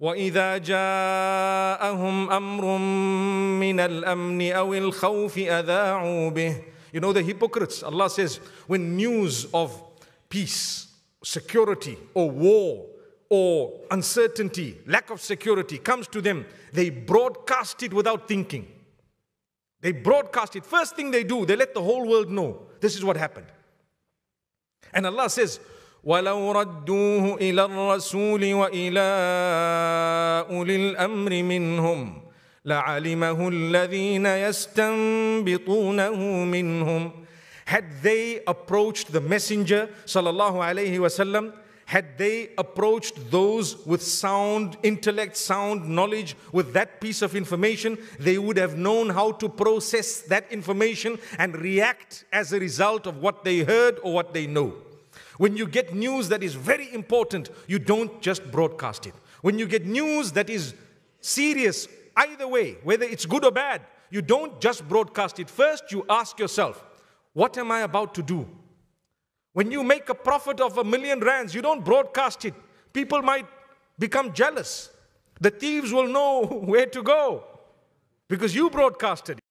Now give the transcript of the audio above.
واذا جاءهم امر من الامن او الخوف اذاعوا به you know the hypocrites allah says when news of peace security or war or uncertainty lack of security comes to them they broadcast it without thinking they broadcast it first thing they do they let the whole world know this is what happened and allah says ولو ردوه الى الرسول والى اولي الامر منهم لعلمه الذين يستنبطونه منهم had they approached the messenger الله عليه وسلم had they approached those with sound intellect, sound knowledge, with that piece of information, they would have known how to process that information and react as a result of what they heard or what they know. When you get news that is very important, you don't just broadcast it. When you get news that is serious, either way, whether it's good or bad, you don't just broadcast it. First, you ask yourself, what am I about to do? When you make a profit of a million rands, you don't broadcast it. People might become jealous. The thieves will know where to go because you broadcasted it.